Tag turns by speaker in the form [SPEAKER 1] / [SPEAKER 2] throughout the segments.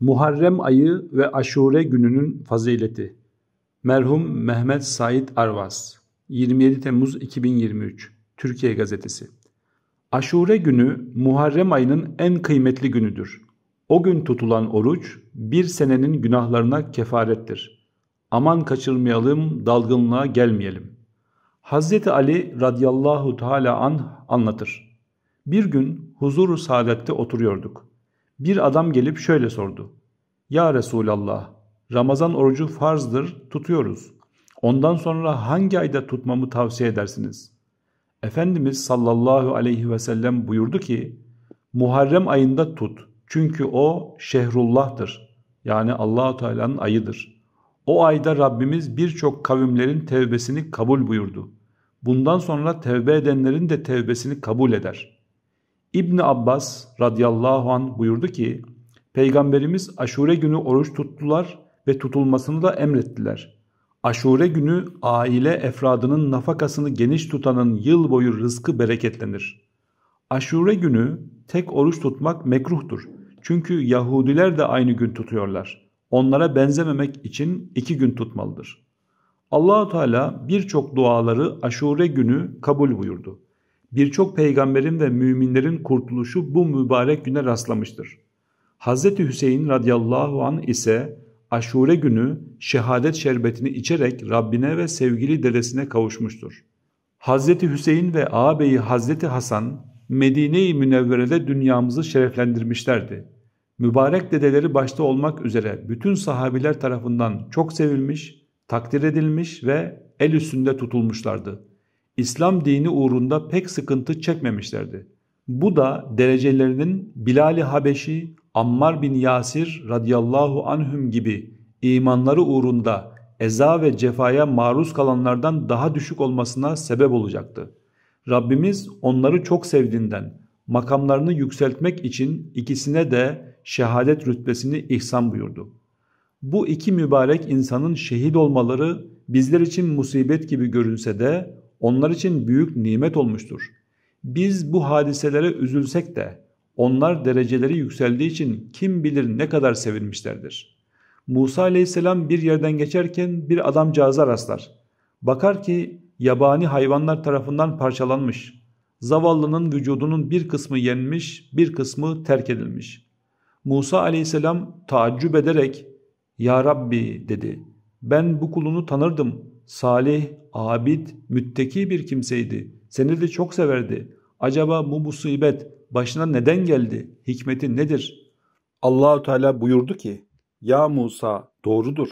[SPEAKER 1] Muharrem ayı ve aşure gününün fazileti. Merhum Mehmet Said Arvas 27 Temmuz 2023 Türkiye Gazetesi Aşure günü Muharrem ayının en kıymetli günüdür. O gün tutulan oruç bir senenin günahlarına kefarettir. Aman kaçırmayalım, dalgınlığa gelmeyelim. Hazreti Ali radıyallahu teala an anlatır. Bir gün huzuru saadette oturuyorduk. Bir adam gelip şöyle sordu. Ya Resulallah, Ramazan orucu farzdır, tutuyoruz. Ondan sonra hangi ayda tutmamı tavsiye edersiniz? Efendimiz sallallahu aleyhi ve sellem buyurdu ki, Muharrem ayında tut. Çünkü o şehrullah'tır. Yani Allahu Teala'nın ayıdır. O ayda Rabbimiz birçok kavimlerin tevbesini kabul buyurdu. Bundan sonra tevbe edenlerin de tevbesini kabul eder.'' İbni Abbas radıyallahu an buyurdu ki Peygamberimiz aşure günü oruç tuttular ve tutulmasını da emrettiler. Aşure günü aile efradının nafakasını geniş tutanın yıl boyu rızkı bereketlenir. Aşure günü tek oruç tutmak mekruhtur. Çünkü Yahudiler de aynı gün tutuyorlar. Onlara benzememek için iki gün tutmalıdır. Allahu Teala birçok duaları aşure günü kabul buyurdu birçok peygamberin ve müminlerin kurtuluşu bu mübarek güne rastlamıştır. Hz. Hüseyin radıyallahu an ise aşure günü şehadet şerbetini içerek Rabbine ve sevgili dedesine kavuşmuştur. Hz. Hüseyin ve ağabeyi Hz. Hasan Medine-i Münevvere'de dünyamızı şereflendirmişlerdi. Mübarek dedeleri başta olmak üzere bütün sahabiler tarafından çok sevilmiş, takdir edilmiş ve el üstünde tutulmuşlardı.'' İslam dini uğrunda pek sıkıntı çekmemişlerdi. Bu da derecelerinin Bilal-i Habeşi, Ammar bin Yasir radıyallahu anhüm gibi imanları uğrunda eza ve cefaya maruz kalanlardan daha düşük olmasına sebep olacaktı. Rabbimiz onları çok sevdiğinden makamlarını yükseltmek için ikisine de şehadet rütbesini ihsan buyurdu. Bu iki mübarek insanın şehit olmaları bizler için musibet gibi görünse de onlar için büyük nimet olmuştur. Biz bu hadiselere üzülsek de onlar dereceleri yükseldiği için kim bilir ne kadar sevinmişlerdir. Musa aleyhisselam bir yerden geçerken bir adamcağıza rastlar. Bakar ki yabani hayvanlar tarafından parçalanmış. Zavallının vücudunun bir kısmı yenmiş, bir kısmı terk edilmiş. Musa aleyhisselam taaccüp ederek ''Ya Rabbi'' dedi. ''Ben bu kulunu tanırdım salih, abid, mütteki bir kimseydi. Seni de çok severdi. Acaba bu musibet başına neden geldi? Hikmeti nedir? Allahu Teala buyurdu ki: "Ya Musa, doğrudur.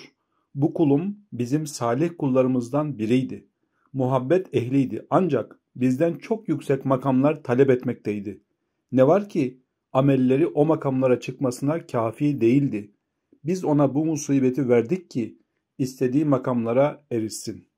[SPEAKER 1] Bu kulum bizim salih kullarımızdan biriydi. Muhabbet ehliydi ancak bizden çok yüksek makamlar talep etmekteydi. Ne var ki amelleri o makamlara çıkmasına kafi değildi. Biz ona bu musibeti verdik ki istediği makamlara erişsin.